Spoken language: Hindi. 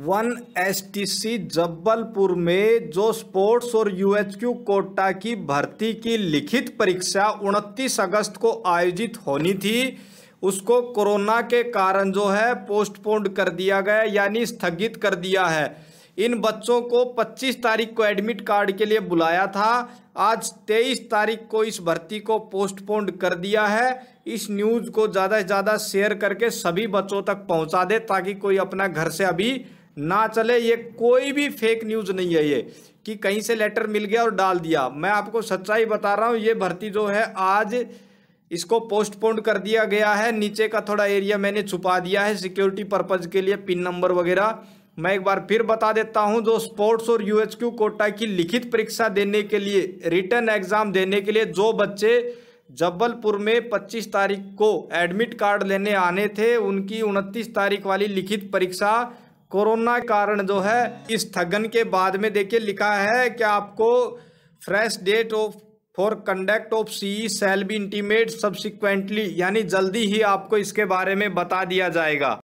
वन एसटीसी जबलपुर में जो स्पोर्ट्स और यूएचक्यू कोटा की भर्ती की लिखित परीक्षा 29 अगस्त को आयोजित होनी थी उसको कोरोना के कारण जो है पोस्टपोन्ड कर दिया गया यानी स्थगित कर दिया है इन बच्चों को 25 तारीख को एडमिट कार्ड के लिए बुलाया था आज 23 तारीख को इस भर्ती को पोस्टपोन्ड कर दिया है इस न्यूज़ को ज़्यादा से ज़्यादा शेयर करके सभी बच्चों तक पहुंचा दे ताकि कोई अपना घर से अभी ना चले ये कोई भी फेक न्यूज़ नहीं है ये कि कहीं से लेटर मिल गया और डाल दिया मैं आपको सच्चाई बता रहा हूँ ये भर्ती जो है आज इसको पोस्टपोन कर दिया गया है नीचे का थोड़ा एरिया मैंने छुपा दिया है सिक्योरिटी पर्पज़ के लिए पिन नंबर वगैरह मैं एक बार फिर बता देता हूं जो स्पोर्ट्स और यूएचक्यू कोटा की लिखित परीक्षा देने के लिए रिटर्न एग्जाम देने के लिए जो बच्चे जबलपुर में 25 तारीख को एडमिट कार्ड लेने आने थे उनकी 29 तारीख वाली लिखित परीक्षा कोरोना कारण जो है इस स्थगन के बाद में देखिए लिखा है कि आपको fresh date of for conduct of see sale be intimate subsequently यानी जल्दी ही आपको इसके बारे में बता दिया जाएगा